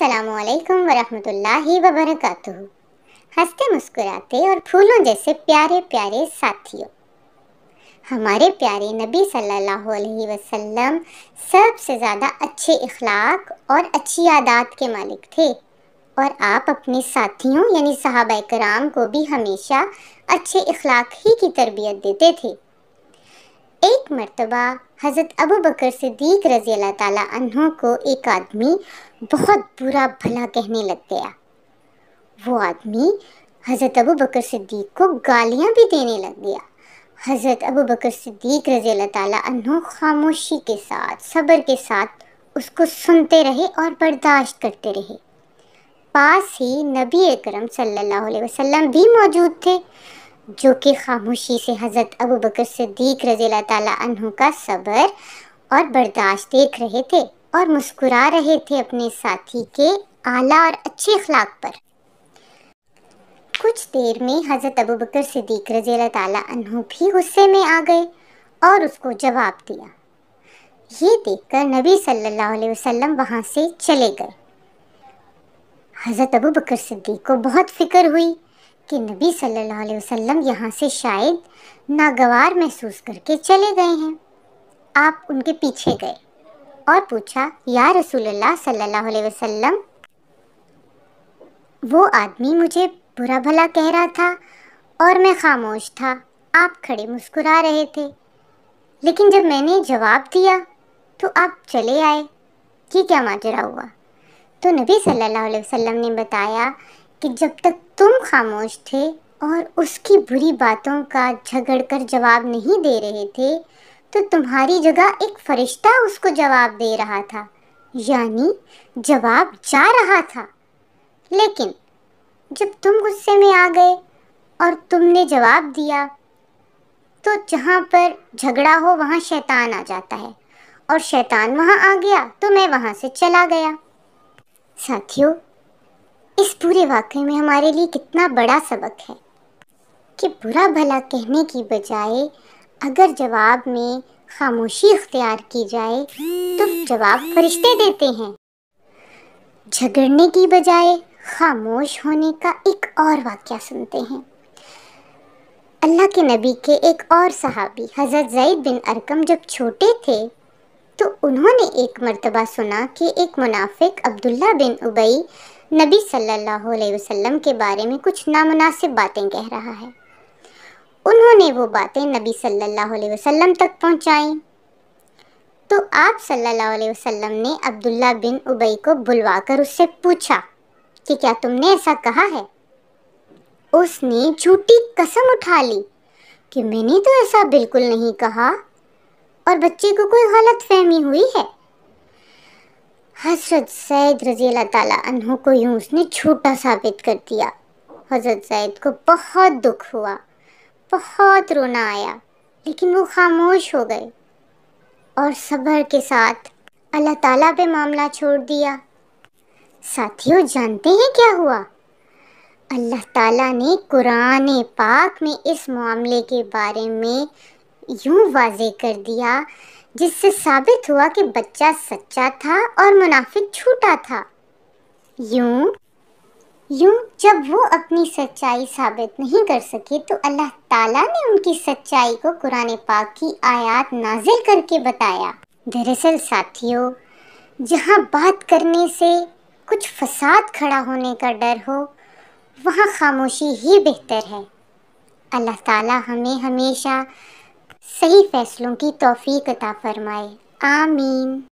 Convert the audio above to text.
السلام علیکم ورحمۃ اللہ وبرکاتہ ہنستے مسکراتے اور پھولوں جیسے پیارے پیارے ساتھیوں ہمارے پیارے نبی صلی اللہ علیہ وسلم سب سے زیادہ اچھے اخلاق اور اچھی عادات کے مالک تھے اور آپ اپنے ساتھیوں یعنی صحابہ کرام کو بھی ہمیشہ اچھے اخلاق ہی کی تربیت دیتے تھے ایک مرتبہ حضرت ابو بکر صدیق رضی اللہ تعالیٰ انہوں کو ایک آدمی بہت برا بھلا کہنے لگ گیا وہ آدمی حضرت ابو بکر صدیق کو گالیاں بھی دینے لگ گیا حضرت ابو بکر صدیق رضی اللہ تعالیٰ انہوں خاموشی کے ساتھ صبر کے ساتھ اس کو سنتے رہے اور برداشت کرتے رہے پاس ہی نبی اکرم صلی اللہ علیہ وسلم بھی موجود تھے جو کہ خاموشی سے حضرت ابو بکر صدیق رضی اللہ تعالیٰ عنہ کا صبر اور برداشت دیکھ رہے تھے اور مسکرا رہے تھے اپنے ساتھی کے اعلیٰ اور اچھے اخلاق پر کچھ دیر میں حضرت ابو بکر صدیق رضی اللہ تعالیٰ عنہ بھی غصے میں آ گئے اور اس کو جواب دیا یہ دیکھ کر نبی صلی اللہ علیہ وسلم وہاں سے چلے گئے حضرت ابو بکر صدیق کو بہت فکر ہوئی کہ نبی صلی اللہ علیہ وسلم یہاں سے شاید ناگوار محسوس کر کے چلے گئے ہیں آپ ان کے پیچھے گئے اور پوچھا یا رسول اللہ صلی اللہ علیہ وسلم وہ آدمی مجھے برا بھلا کہہ رہا تھا اور میں خاموش تھا آپ کھڑے مسکرا رہے تھے لیکن جب میں نے جواب دیا تو آپ چلے آئے کہ کیا ماجرا ہوا تو نبی صلی اللہ علیہ وسلم نے بتایا کہ جب تک تم خاموش تھے اور اس کی بری باتوں کا جھگڑ کر جواب نہیں دے رہے تھے تو تمہاری جگہ ایک فرشتہ اس کو جواب دے رہا تھا یعنی جواب جا رہا تھا لیکن جب تم غصے میں آ گئے اور تم نے جواب دیا تو جہاں پر جھگڑا ہو وہاں شیطان آ جاتا ہے اور شیطان وہاں آ گیا تو میں وہاں سے چلا گیا ساتھیوں اس پورے واقعے میں ہمارے لیے کتنا بڑا سبق ہے کہ برا بھلا کہنے کی بجائے اگر جواب میں خاموشی اختیار کی جائے تو جواب فرشتے دیتے ہیں جھگڑنے کی بجائے خاموش ہونے کا ایک اور واقعہ سنتے ہیں اللہ کے نبی کے ایک اور صحابی حضرت زید بن ارکم جب چھوٹے تھے تو انہوں نے ایک مرتبہ سنا کہ ایک منافق عبداللہ بن ابئی نبی صلی اللہ علیہ وسلم کے بارے میں کچھ نامناسب باتیں کہہ رہا ہے انہوں نے وہ باتیں نبی صلی اللہ علیہ وسلم تک پہنچائیں تو آپ صلی اللہ علیہ وسلم نے عبداللہ بن ابئی کو بلوا کر اس سے پوچھا کہ کیا تم نے ایسا کہا ہے اس نے جھوٹی قسم اٹھا لی کہ میں نے تو ایسا بالکل نہیں کہا اور بچے کو کوئی غلط فہمی ہوئی ہے حضرت سید رضی اللہ تعالیٰ عنہ کو یوں اس نے چھوٹا ثابت کر دیا حضرت سید کو بہت دکھ ہوا بہت رونا آیا لیکن وہ خاموش ہو گئے اور صبر کے ساتھ اللہ تعالیٰ پہ معاملہ چھوڑ دیا ساتھیوں جانتے ہیں کیا ہوا اللہ تعالیٰ نے قرآن پاک میں اس معاملے کے بارے میں یوں واضح کر دیا جس سے ثابت ہوا کہ بچہ سچا تھا اور منافق تھا یوں یوں جب وہ اپنی سچائی ثابت نہیں کر سکے تو اللہ تعالیٰ نے ان کی سچائی کو قرآن پاک کی آیات نازل کر کے بتایا دراصل ساتھیوں جہاں بات کرنے سے کچھ فساد کھڑا ہونے کا ڈر ہو وہاں خاموشی ہی بہتر ہے اللہ تعالیٰ ہمیں ہمیشہ صحیح فیصلوں کی توفیق عطا فرمائے آمین